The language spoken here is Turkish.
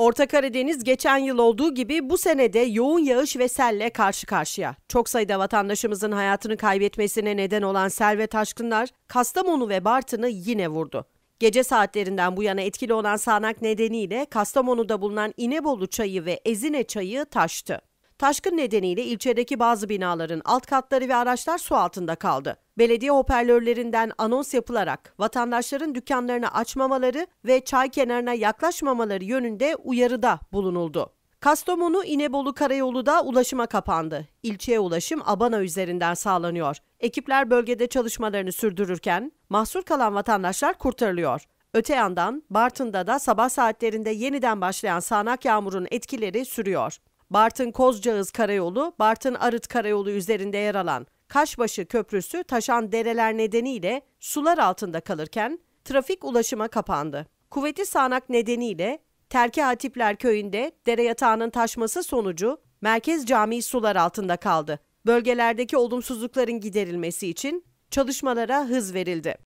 Orta Karadeniz geçen yıl olduğu gibi bu senede yoğun yağış ve selle karşı karşıya. Çok sayıda vatandaşımızın hayatını kaybetmesine neden olan sel ve taşkınlar Kastamonu ve Bartın'ı yine vurdu. Gece saatlerinden bu yana etkili olan sağanak nedeniyle Kastamonu'da bulunan İnebolu Çayı ve Ezine Çayı taştı. Taşkın nedeniyle ilçedeki bazı binaların alt katları ve araçlar su altında kaldı. Belediye hoparlörlerinden anons yapılarak vatandaşların dükkanlarını açmamaları ve çay kenarına yaklaşmamaları yönünde uyarıda bulunuldu. Kastamonu İnebolu Karayolu da ulaşıma kapandı. İlçeye ulaşım Abana üzerinden sağlanıyor. Ekipler bölgede çalışmalarını sürdürürken mahsur kalan vatandaşlar kurtarılıyor. Öte yandan Bartın'da da sabah saatlerinde yeniden başlayan sağanak yağmurun etkileri sürüyor. Bartın Kozcağız Karayolu, Bartın Arıt Karayolu üzerinde yer alan Kaşbaşı Köprüsü taşan dereler nedeniyle sular altında kalırken trafik ulaşıma kapandı. Kuvvetli sağanak nedeniyle Terke Hatipler Köyü'nde dere yatağının taşması sonucu Merkez Camii sular altında kaldı. Bölgelerdeki olumsuzlukların giderilmesi için çalışmalara hız verildi.